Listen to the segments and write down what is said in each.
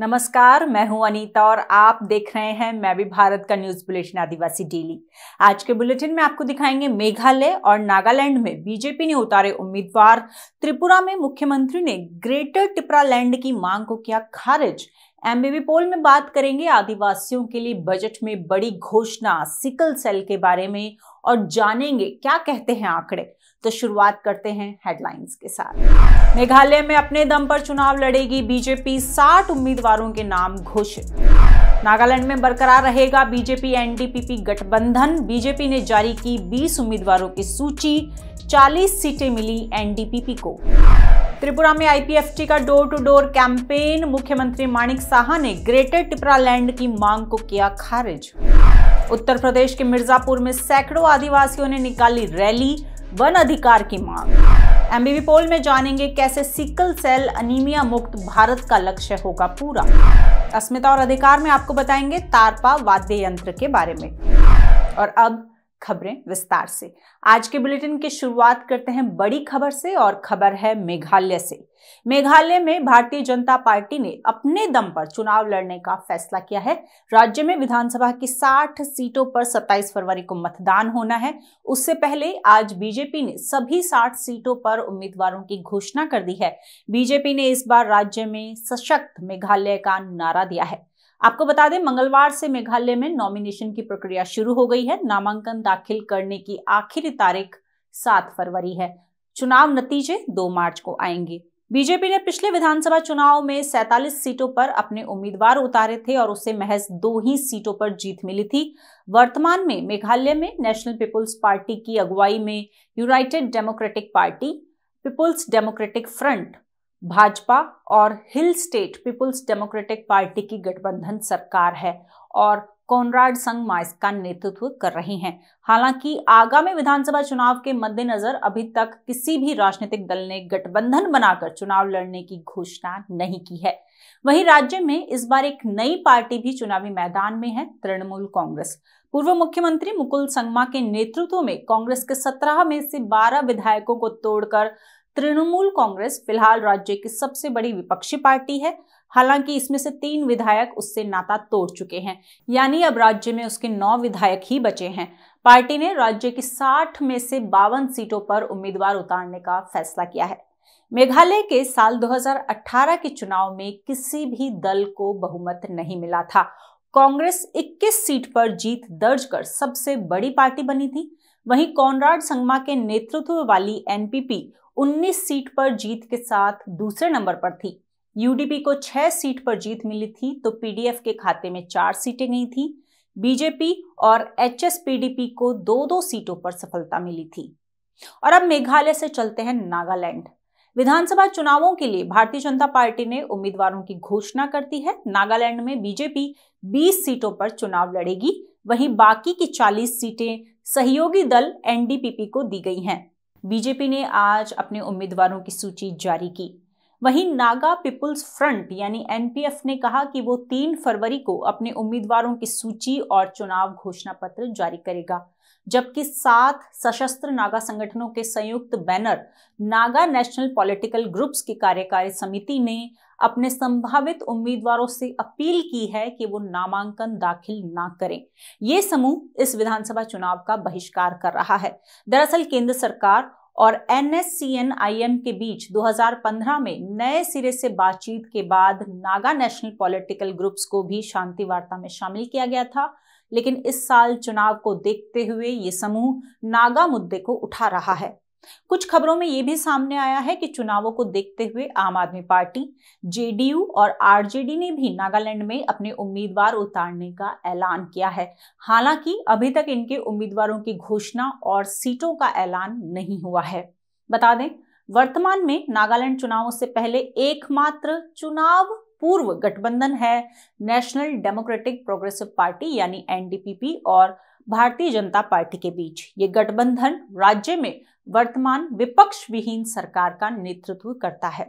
नमस्कार मैं हूं अनीता और आप देख रहे हैं मैं भी भारत का न्यूज बुलेटिन आदिवासी डेली आज के बुलेटिन में आपको दिखाएंगे मेघालय और नागालैंड में बीजेपी ने उतारे उम्मीदवार त्रिपुरा में मुख्यमंत्री ने ग्रेटर टिपरा लैंड की मांग को किया खारिज एमबीबी पोल में बात करेंगे आदिवासियों के लिए बजट में बड़ी घोषणा सिकल सेल के बारे में और जानेंगे क्या कहते हैं आंकड़े तो शुरुआत करते हैं हेडलाइंस के साथ मेघालय में अपने दम पर चुनाव लड़ेगी बीजेपी 60 उम्मीदवारों के नाम घोषित नागालैंड में बरकरार रहेगा बीजेपी एनडीपीपी गठबंधन बीजेपी ने जारी की 20 उम्मीदवारों की सूची 40 सीटें मिली एनडीपीपी को त्रिपुरा में आईपीएफटी का डोर टू डोर कैंपेन मुख्यमंत्री माणिक साहा ने ग्रेटर टिपरा लैंड की मांग को किया खारिज उत्तर प्रदेश के मिर्जापुर में सैकड़ों आदिवासियों ने निकाली रैली वन अधिकार की मांग एमबीवी पोल में जानेंगे कैसे सिकल सेल अनीमिया मुक्त भारत का लक्ष्य होगा पूरा अस्मिता और अधिकार में आपको बताएंगे तारपा वाद्य यंत्र के बारे में और अब खबरें विस्तार से आज के बुलेटिन की शुरुआत करते हैं बड़ी खबर से और खबर है मेघालय से मेघालय में भारतीय जनता पार्टी ने अपने दम पर चुनाव लड़ने का फैसला किया है राज्य में विधानसभा की 60 सीटों पर 27 फरवरी को मतदान होना है उससे पहले आज बीजेपी ने सभी 60 सीटों पर उम्मीदवारों की घोषणा कर दी है बीजेपी ने इस बार राज्य में सशक्त मेघालय का नारा दिया है आपको बता दें मंगलवार से मेघालय में नॉमिनेशन की प्रक्रिया शुरू हो गई है नामांकन दाखिल करने की आखिरी तारीख सात फरवरी है चुनाव नतीजे दो मार्च को आएंगे बीजेपी ने पिछले विधानसभा चुनाव में 47 सीटों पर अपने उम्मीदवार उतारे थे और उसे महज दो ही सीटों पर जीत मिली थी वर्तमान में मेघालय में नेशनल पीपुल्स पार्टी की अगुवाई में United Democratic Party People's Democratic Front Bhajpa और hill state people's democratic party की गठबंधन सरकार है और कॉनराड संघ माइस का नेतृत्व कर रही हैं हालांकि आगामी विधानसभा चुनाव के मद्देनजर अभी तक किसी भी राजनीतिक दल ने गठबंधन बनाकर चुनाव लड़ने की घोषणा नहीं की है वहीं राज्य में इस बार एक नई पार्टी भी चुनावी मैदान में है तृणमूल कांग्रेस पूर्व मुख्यमंत्री मुकुल संगमा के नेतृत्व में कांग्रेस के सत्रह में से बारह विधायकों को तोड़कर तृणमूल कांग्रेस फिलहाल राज्य की सबसे बड़ी विपक्षी पार्टी है हालांकि इसमें से तीन विधायक उससे नाता तोड़ चुके हैं यानी अब राज्य में उसके नौ विधायक ही बचे हैं पार्टी ने राज्य की साठ में से बावन सीटों पर उम्मीदवार उतारने का फैसला किया है मेघालय के साल 2018 के चुनाव में किसी भी दल को बहुमत नहीं मिला था कांग्रेस 21 सीट पर जीत दर्ज कर सबसे बड़ी पार्टी बनी थी वहीं कॉनराड संगमा के नेतृत्व वाली एनपीपी 19 सीट पर जीत के साथ दूसरे नंबर पर थी यूडीपी को छह सीट पर जीत मिली थी तो पीडीएफ के खाते में चार सीटें गई थी बीजेपी और एचएसपीडीपी को दो दो सीटों पर सफलता मिली थी और अब मेघालय से चलते हैं नागालैंड विधानसभा चुनावों के लिए भारतीय जनता पार्टी ने उम्मीदवारों की घोषणा कर दी है नागालैंड में बीजेपी 20 सीटों पर चुनाव लड़ेगी वहीं बाकी की 40 सीटें सहयोगी दल एनडीपीपी को दी गई हैं बीजेपी ने आज अपने उम्मीदवारों की सूची जारी की वहीं नागा पीपुल्स फ्रंट यानी एनपीएफ ने कहा कि वो तीन फरवरी को अपने उम्मीदवारों की सूची और चुनाव घोषणा पत्र जारी करेगा जबकि सात सशस्त्र नागा संगठनों के संयुक्त banner Naga national political groups की कार्यकारी समिति ने अपने संभावित उम्मीदवारों से अपील की है कि वो नामांकन दाखिल ना करें ये समूह इस विधानसभा चुनाव का बहिष्कार कर रहा है दरअसल केंद्र सरकार और एन के बीच 2015 में नए सिरे से बातचीत के बाद नागा नेशनल पॉलिटिकल ग्रुप्स को भी शांति वार्ता में शामिल किया गया था लेकिन इस साल चुनाव को देखते हुए ये समूह नागा मुद्दे को उठा रहा है कुछ खबरों में यह भी सामने आया है कि चुनावों को देखते हुए आम आदमी पार्टी जेडीयू और आरजेडी ने भी नागालैंड में अपने उम्मीदवार उतारने का ऐलान किया है हालांकि अभी तक इनके उम्मीदवारों की घोषणा और सीटों का ऐलान नहीं हुआ है बता दें वर्तमान में नागालैंड चुनावों से पहले एकमात्र चुनाव पूर्व गठबंधन है नेशनल डेमोक्रेटिक प्रोग्रेसिव पार्टी यानी एनडीपीपी और भारतीय जनता पार्टी के बीच ये गठबंधन राज्य में वर्तमान विपक्ष विहीन सरकार का नेतृत्व करता है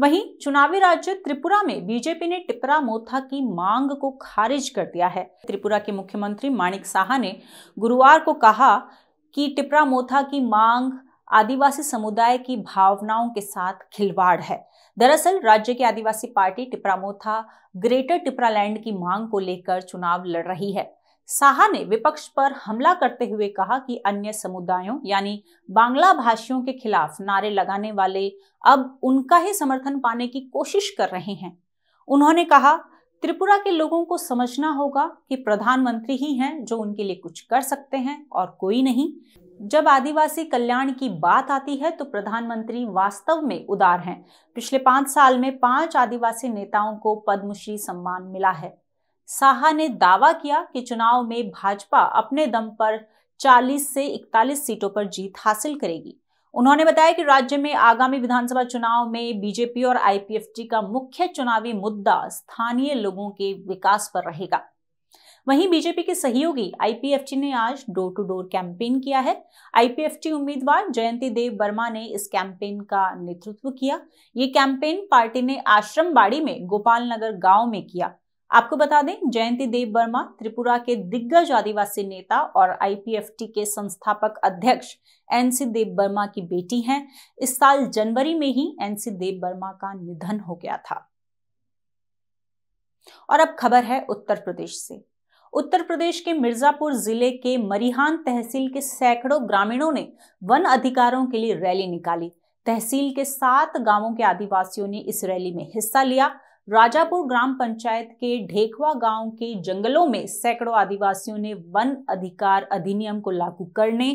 वहीं चुनावी राज्य त्रिपुरा में बीजेपी ने टिपरा मोथा की मांग को खारिज कर दिया है त्रिपुरा के मुख्यमंत्री माणिक साहा ने गुरुवार को कहा कि टिपरा मोथा की मांग आदिवासी समुदाय की भावनाओं के साथ खिलवाड़ है दरअसल राज्य की आदिवासी पार्टी टिपरामोथा ग्रेटर टिपरालैंड की मांग को लेकर चुनाव लड़ रही है साहा ने विपक्ष पर हमला करते हुए कहा कि अन्य समुदायों यानी बांग्ला भाषियों के खिलाफ नारे लगाने वाले अब उनका ही समर्थन पाने की कोशिश कर रहे हैं उन्होंने कहा त्रिपुरा के लोगों को समझना होगा कि प्रधानमंत्री ही हैं जो उनके लिए कुछ कर सकते हैं और कोई नहीं जब आदिवासी कल्याण की बात आती है तो प्रधानमंत्री वास्तव में उदार हैं पिछले पांच साल में पांच आदिवासी नेताओं को पद्मश्री सम्मान मिला है साहा ने दावा किया कि चुनाव में भाजपा अपने दम पर 40 से 41 सीटों पर जीत हासिल करेगी उन्होंने बताया कि राज्य में आगामी विधानसभा चुनाव में बीजेपी और आईपीएफटी का मुख्य चुनावी मुद्दा स्थानीय लोगों के विकास पर रहेगा वहीं बीजेपी के सहयोगी आईपीएफटी ने आज डोर टू डोर कैंपेन किया है आईपीएफटी उम्मीदवार जयंती देव वर्मा ने इस कैंपेन का नेतृत्व किया ये कैंपेन पार्टी ने बाड़ी में गोपाल नगर गांव में किया आपको बता दें जयंती देव वर्मा त्रिपुरा के दिग्गज आदिवासी नेता और आईपीएफटी के संस्थापक अध्यक्ष एनसी देव वर्मा की बेटी हैं इस साल जनवरी में ही एनसी देव वर्मा का निधन हो गया था और अब खबर है उत्तर प्रदेश से उत्तर प्रदेश के मिर्जापुर जिले के मरिहान तहसील के सैकड़ों ग्रामीणों ने वन अधिकारों के लिए रैली निकाली तहसील के सात गांवों के आदिवासियों ने इस रैली में हिस्सा लिया राजापुर ग्राम पंचायत के ढेकवा गांव के जंगलों में सैकड़ों आदिवासियों ने वन अधिकार अधिनियम को लागू करने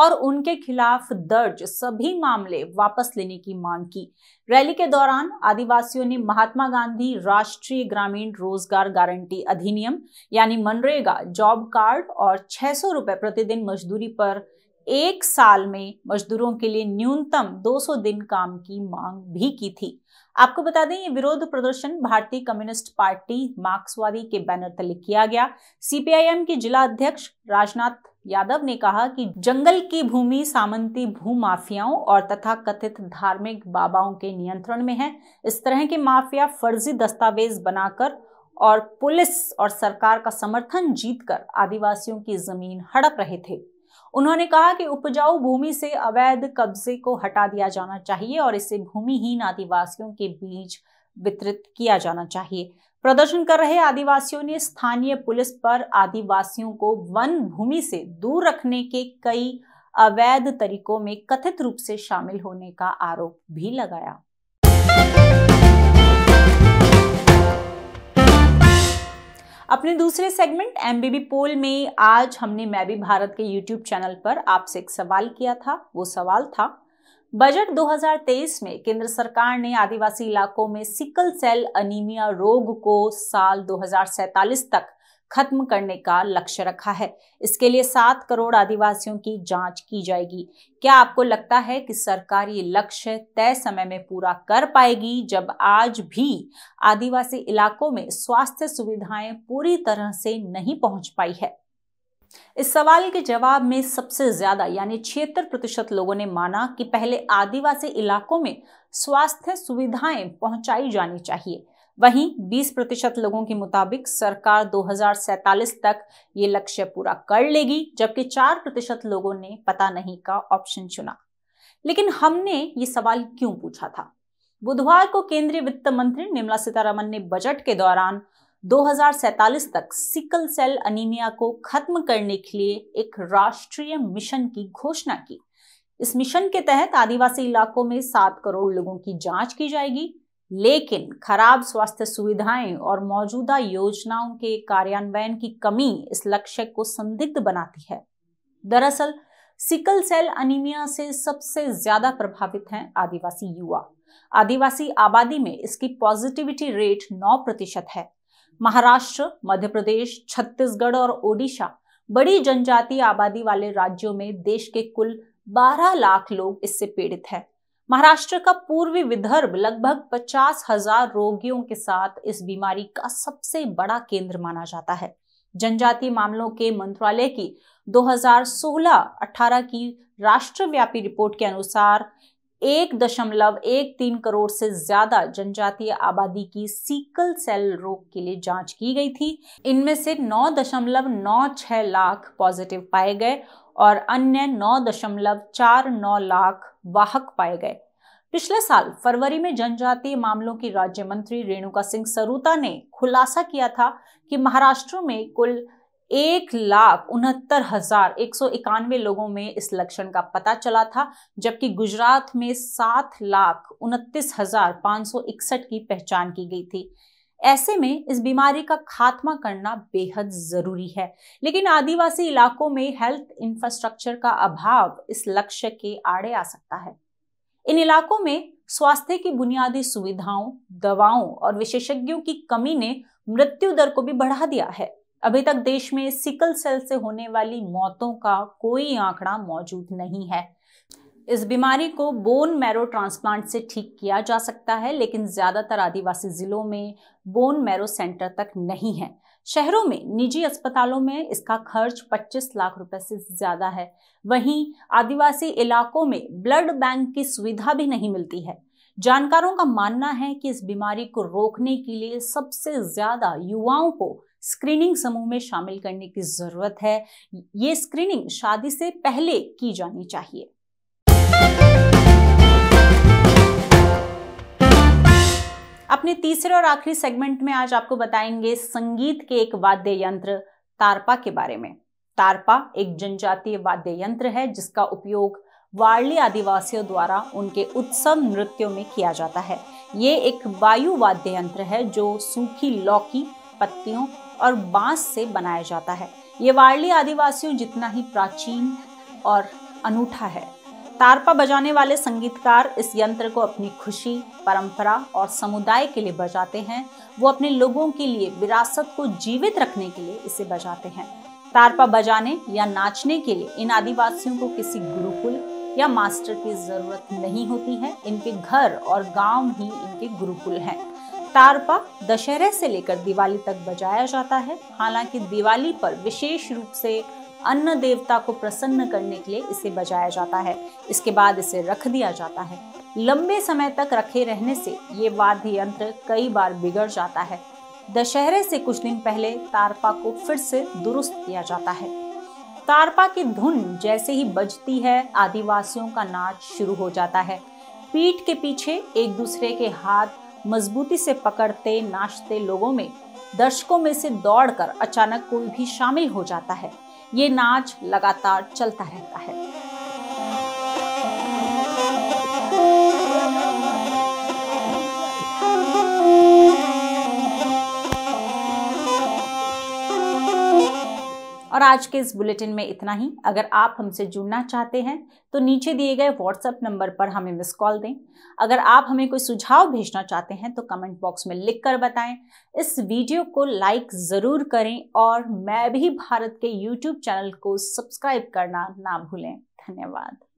और उनके खिलाफ दर्ज सभी मामले वापस लेने की मांग की रैली के दौरान आदिवासियों ने महात्मा गांधी राष्ट्रीय ग्रामीण रोजगार गारंटी अधिनियम यानी मनरेगा जॉब कार्ड और छह सौ प्रतिदिन मजदूरी पर एक साल में मजदूरों के लिए न्यूनतम 200 दिन काम की मांग भी की थी आपको बता दें ये विरोध प्रदर्शन भारतीय कम्युनिस्ट पार्टी मार्क्सवादी के बैनर तले किया गया सीपीआईएम के जिला अध्यक्ष राजनाथ यादव ने कहा कि जंगल की भूमि सामंती भू माफियाओं और तथा कथित धार्मिक बाबाओं के नियंत्रण में है इस तरह के माफिया फर्जी दस्तावेज बनाकर और पुलिस और सरकार का समर्थन जीतकर आदिवासियों की जमीन हड़प रहे थे उन्होंने कहा कि उपजाऊ भूमि से अवैध कब्जे को हटा दिया जाना चाहिए और इसे भूमिहीन आदिवासियों के बीच वितरित किया जाना चाहिए प्रदर्शन कर रहे आदिवासियों ने स्थानीय पुलिस पर आदिवासियों को वन भूमि से दूर रखने के कई अवैध तरीकों में कथित रूप से शामिल होने का आरोप भी लगाया अपने दूसरे सेगमेंट एमबीबी पोल में आज हमने मैं भी भारत के यूट्यूब चैनल पर आपसे एक सवाल किया था वो सवाल था बजट 2023 में केंद्र सरकार ने आदिवासी इलाकों में सिकल सेल अनीमिया रोग को साल दो तक खत्म करने का लक्ष्य रखा है इसके लिए सात करोड़ आदिवासियों की जांच की जाएगी क्या आपको लगता है कि सरकार ये लक्ष्य तय समय में पूरा कर पाएगी जब आज भी आदिवासी इलाकों में स्वास्थ्य सुविधाएं पूरी तरह से नहीं पहुंच पाई है इस सवाल के जवाब में सबसे ज्यादा यानी छिहत्तर प्रतिशत लोगों ने माना कि पहले आदिवासी इलाकों में स्वास्थ्य सुविधाएं पहुंचाई जानी चाहिए वहीं 20 प्रतिशत लोगों के मुताबिक सरकार 2047 तक ये लक्ष्य पूरा कर लेगी जबकि 4 प्रतिशत लोगों ने पता नहीं का ऑप्शन चुना लेकिन हमने ये सवाल क्यों पूछा था बुधवार को केंद्रीय वित्त मंत्री निर्मला सीतारमन ने बजट के दौरान 2047 तक सिकल सेल अनीमिया को खत्म करने के लिए एक राष्ट्रीय मिशन की घोषणा की इस मिशन के तहत आदिवासी इलाकों में सात करोड़ लोगों की जांच की जाएगी लेकिन खराब स्वास्थ्य सुविधाएं और मौजूदा योजनाओं के कार्यान्वयन की कमी इस लक्ष्य को संदिग्ध बनाती है दरअसल सिकल सेल अनिमिया से सबसे ज्यादा प्रभावित हैं आदिवासी युवा आदिवासी आबादी में इसकी पॉजिटिविटी रेट 9 प्रतिशत है महाराष्ट्र मध्य प्रदेश छत्तीसगढ़ और ओडिशा बड़ी जनजातीय आबादी वाले राज्यों में देश के कुल 12 लाख लोग इससे पीड़ित हैं महाराष्ट्र का पूर्वी विदर्भ लगभग पचास हजार रोगियों के साथ इस बीमारी का सबसे बड़ा केंद्र माना जाता है जनजातीय मामलों के मंत्रालय की 2016-18 की राष्ट्रव्यापी रिपोर्ट के अनुसार एक दशमलव एक तीन करोड़ से ज्यादा जनजातीय आबादी की सीकल सेल रोग के लिए जांच की गई थी इनमें से नौ दशमलव नौ छह लाख पॉजिटिव पाए गए और अन्य 9.49 लाख वाहक पाए गए पिछले साल फरवरी में जनजातीय मामलों की राज्य मंत्री रेणुका सिंह सरूता ने खुलासा किया था कि महाराष्ट्र में कुल एक लाख उनहत्तर हजार एक सौ इक्यानवे लोगों में इस लक्षण का पता चला था जबकि गुजरात में सात लाख उनतीस हजार पाँच सौ इकसठ की पहचान की गई थी ऐसे में इस बीमारी का खात्मा करना बेहद ज़रूरी है लेकिन आदिवासी इलाकों में हेल्थ इंफ्रास्ट्रक्चर का अभाव इस लक्ष्य के आड़े आ सकता है इन इलाकों में स्वास्थ्य की बुनियादी सुविधाओं दवाओं और विशेषज्ञों की कमी ने मृत्यु दर को भी बढ़ा दिया है अभी तक देश में सिकल सेल से होने वाली मौतों का कोई आंकड़ा मौजूद नहीं है इस बीमारी को बोन मैरो ट्रांसप्लांट से ठीक किया जा सकता है लेकिन ज़्यादातर आदिवासी ज़िलों में बोन मैरो सेंटर तक नहीं है शहरों में निजी अस्पतालों में इसका खर्च 25 लाख रुपए से ज़्यादा है वहीं आदिवासी इलाकों में ब्लड बैंक की सुविधा भी नहीं मिलती है जानकारों का मानना है कि इस बीमारी को रोकने के लिए सबसे ज़्यादा युवाओं को स्क्रीनिंग समूह में शामिल करने की ज़रूरत है ये स्क्रीनिंग शादी से पहले की जानी चाहिए अपने तीसरे और आखिरी सेगमेंट में आज आपको बताएंगे संगीत के एक वाद्य यंत्र तारपा के बारे में तारपा एक जनजातीय वाद्य यंत्र है जिसका उपयोग वार्ली आदिवासियों द्वारा उनके उत्सव नृत्यों में किया जाता है ये एक वायु वाद्य यंत्र है जो सूखी लौकी पत्तियों और बांस से बनाया जाता है ये वार्ली आदिवासियों जितना ही प्राचीन और अनूठा है तारपा बजाने वाले संगीतकार इस यंत्र को अपनी खुशी परंपरा और समुदाय के लिए बजाते हैं वो अपने लोगों के लिए विरासत को जीवित रखने के लिए इसे बजाते हैं तारपा बजाने या नाचने के लिए इन आदिवासियों को किसी गुरुकुल या मास्टर की जरूरत नहीं होती है इनके घर और गांव ही इनके गुरुकुल हैं तारपा दशहरे से लेकर दिवाली तक बजाया जाता है हालांकि दिवाली पर विशेष रूप से अन्न देवता को प्रसन्न करने के लिए इसे बजाया जाता है इसके बाद इसे रख दिया जाता है लंबे समय तक रखे रहने से ये वाद्य यंत्र कई बार बिगड़ जाता है दशहरे से कुछ दिन पहले तारपा को फिर से दुरुस्त किया जाता है तारपा की धुन जैसे ही बजती है आदिवासियों का नाच शुरू हो जाता है पीठ के पीछे एक दूसरे के हाथ मजबूती से पकड़ते नाचते लोगों में दर्शकों में से दौड़कर अचानक कोई भी शामिल हो जाता है ये नाच लगातार चलता रहता है और आज के इस बुलेटिन में इतना ही अगर आप हमसे जुड़ना चाहते हैं तो नीचे दिए गए व्हाट्सएप नंबर पर हमें मिस कॉल दें अगर आप हमें कोई सुझाव भेजना चाहते हैं तो कमेंट बॉक्स में लिख कर बताएं इस वीडियो को लाइक ज़रूर करें और मैं भी भारत के यूट्यूब चैनल को सब्सक्राइब करना ना भूलें धन्यवाद